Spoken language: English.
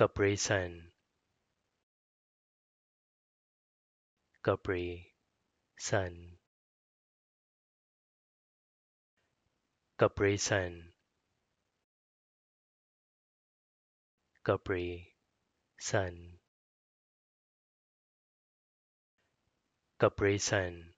Capri-Sun Capri-Sun Capri-Sun Capri-Sun Capri-Sun